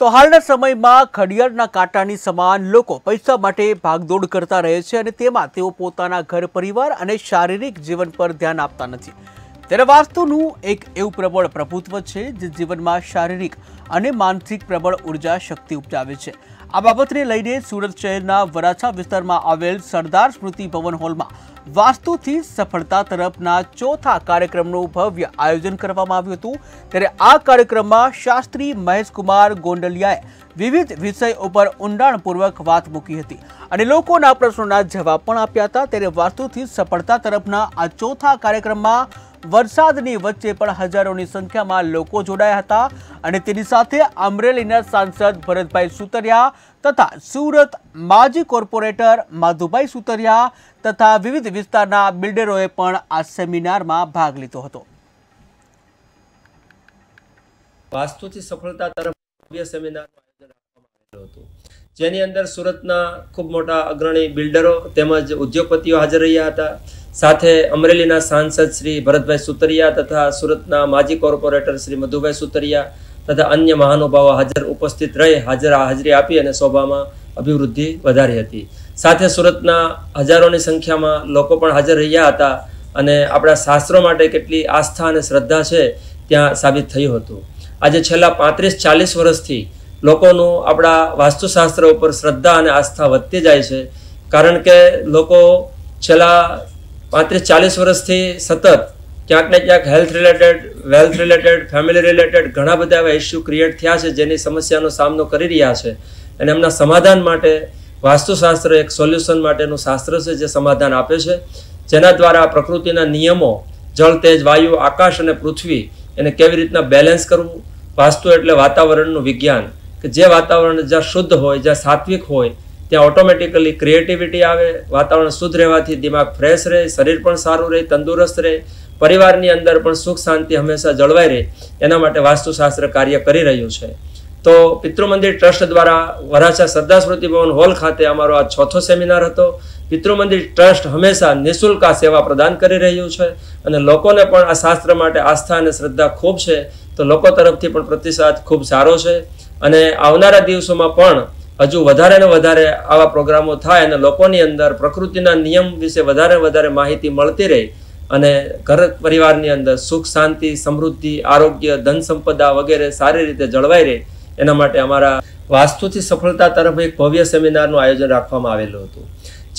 તો હાલના સમયમાં ખડિયાળના કાંટાની સમાન લોકો પૈસા માટે ભાગદોડ કરતા રહે છે અને તેમાં તેઓ પોતાના ઘર પરિવાર અને શારીરિક જીવન પર ધ્યાન આપતા નથી ત્યારે વાસ્તુનું એક એવું પ્રબળ પ્રભુત્વ છે જે જીવનમાં શારીરિક અને માનસિક પ્રબળ ઉર્જા શક્તિ ઉપજાવે છે આ બાબતને લઈને સુરત શહેરના વરાછા વિસ્તારમાં આવેલ સરદાર સ્મૃતિ ભવન હોલમાં વાસ્તુથી સફળતા તરફના ચોથા કાર્યક્રમનું ભવ્ય આયોજન કરવામાં આવ્યું હતું ત્યારે આ કાર્યક્રમમાં શાસ્ત્રી મહેશકુમાર ગોંડલિયાએ વિવિધ વિષય ઉપર ઊંડાણપૂર્વક વાત મૂકી હતી અને લોકોના પ્રશ્નોના જવાબ પણ આપ્યા હતા ત્યારે વાસ્તુથી સફળતા તરફના આ ચોથા કાર્યક્રમમાં વરસાદની વચ્ચે પણ હજારોની સંખ્યામાં લોકો જોડાયા હતા અને તેની સાથે અમરેલીના સાંસદ ભરતભાઈ સુતરિયા તથા સુરત માજી કોર્પોરેટર માધુભાઈ સુતરિયા તથા વિવિધ વિસ્તારના બિલ્ડરોએ પણ આ સેમિનારમાં ભાગ લીધો હતો વાસ્તુથી સફળતા તરફ સેમિનારનું આયોજન રાખવામાં આવેલું હતું જેની અંદર સુરતના ખૂબ મોટા અગ્રણી બિલ્ડરો તેમજ ઉદ્યોગપતિઓ હાજર રહ્યા હતા સાથે અમરેલીના સાંસદ શ્રી ભરતભાઈ સુતરિયા તથા સુરતના માજી કોર્પોરેટર શ્રી મધુભાઈ સુતરિયા તથા અન્ય મહાનુભાવો હાજર ઉપસ્થિત રહી હાજર હાજરી આપી અને શોભામાં અભિવૃદ્ધિ વધારી હતી સાથે સુરતના હજારોની સંખ્યામાં લોકો પણ હાજર રહ્યા હતા અને આપણા શાસ્ત્રો માટે કેટલી આસ્થા અને શ્રદ્ધા છે ત્યાં સાબિત થયું હતું આજે છેલ્લા પાંત્રીસ ચાલીસ વર્ષથી લોકોનું આપણા વાસ્તુશાસ્ત્ર ઉપર શ્રદ્ધા અને આસ્થા વધતી જાય છે કારણ કે લોકો છેલ્લા પાંત્રીસ ચાલીસ વર્ષથી સતત ક્યાંક ને ક્યાંક health related wealth related family related ઘણા બધા એવા ઇસ્યુ ક્રિએટ થયા છે જેની સમસ્યાનો સામનો કરી રહ્યા છે અને એમના સમાધાન માટે વાસ્તુશાસ્ત્ર એક સોલ્યુશન માટેનું શાસ્ત્ર છે જે સમાધાન આપે છે જેના દ્વારા પ્રકૃતિના નિયમો જળ તેજ વાયુ આકાશ અને પૃથ્વી એને કેવી રીતના બેલેન્સ કરવું વાસ્તુ એટલે વાતાવરણનું વિજ્ઞાન કે જે વાતાવરણ જ્યાં શુદ્ધ હોય જ્યાં સાત્વિક હોય ત્યાં ઓટોમેટિકલી ક્રિએટિવિટી આવે વાતાવરણ શુદ્ધ રહેવાથી દિમાગ ફ્રેશ રહે શરીર પણ સારું રહે તંદુરસ્ત રહે પરિવારની અંદર પણ સુખ શાંતિ હંમેશા જળવાઈ રહે એના માટે વાસ્તુશાસ્ત્ર કાર્ય કરી રહ્યું છે તો પિતૃમંદિર ટ્રસ્ટ દ્વારા વરાછા સરદાર સ્મૃતિ ભવન હોલ ખાતે અમારો આ ચોથો સેમિનાર હતો પિતૃમંદિર ટ્રસ્ટ હંમેશા નિઃશુલ્ક આ સેવા પ્રદાન કરી રહ્યું છે અને લોકોને પણ આ શાસ્ત્ર માટે આસ્થા અને શ્રદ્ધા ખૂબ છે તો લોકો તરફથી પણ પ્રતિસાદ ખૂબ સારો છે અને આવનારા દિવસોમાં પણ હજુ વધારે ને વધારે આવા પ્રોગ્રામો થાય અને લોકોની અંદર પ્રકૃતિના નિયમ વિશે વધારે વધારે માહિતી મળતી રહે અને ઘર પરિવારની અંદર સુખ શાંતિ સમૃદ્ધિ આરોગ્ય ધન સંપદા વગેરે સારી રીતે જળવાઈ રહે એના માટે અમારા વાસ્તુથી સફળતા તરફ એક ભવ્ય સેમિનારનું આયોજન રાખવામાં આવેલું હતું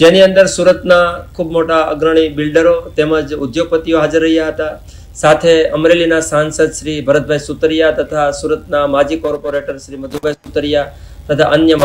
જેની અંદર સુરતના ખૂબ મોટા અગ્રણી બિલ્ડરો તેમજ ઉદ્યોગપતિઓ હાજર રહ્યા હતા સાથે અમરેલીના સાંસદ શ્રી ભરતભાઈ સુતરિયા તથા સુરતના માજી કોર્પોરેટર શ્રી મધુભાઈ સુતરિયા તથા અન્ય